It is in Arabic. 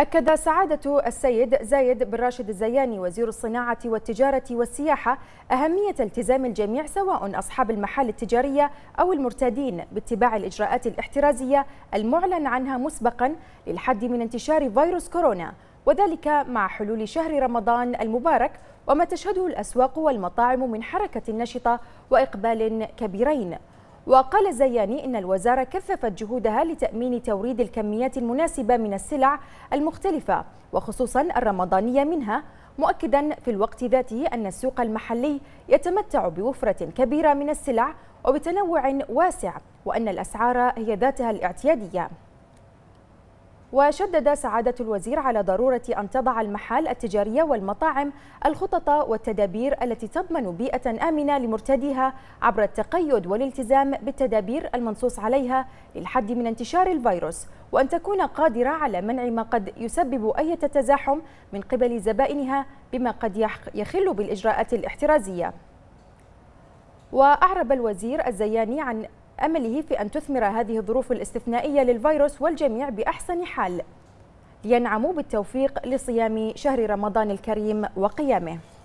أكد سعادة السيد زايد بن راشد الزياني وزير الصناعة والتجارة والسياحة أهمية التزام الجميع سواء أصحاب المحال التجارية أو المرتادين باتباع الإجراءات الاحترازية المعلن عنها مسبقا للحد من انتشار فيروس كورونا وذلك مع حلول شهر رمضان المبارك وما تشهده الأسواق والمطاعم من حركة نشطة وإقبال كبيرين وقال الزياني إن الوزارة كثفت جهودها لتأمين توريد الكميات المناسبة من السلع المختلفة وخصوصا الرمضانية منها مؤكدا في الوقت ذاته أن السوق المحلي يتمتع بوفرة كبيرة من السلع وبتنوع واسع وأن الأسعار هي ذاتها الاعتيادية وشدد سعادة الوزير على ضرورة أن تضع المحال التجارية والمطاعم الخطط والتدابير التي تضمن بيئة آمنة لمرتديها عبر التقيد والالتزام بالتدابير المنصوص عليها للحد من انتشار الفيروس وأن تكون قادرة على منع ما قد يسبب أي تزاحم من قبل زبائنها بما قد يخل بالإجراءات الاحترازية وأعرب الوزير الزياني عن أمله في أن تثمر هذه الظروف الاستثنائية للفيروس والجميع بأحسن حال لينعموا بالتوفيق لصيام شهر رمضان الكريم وقيامه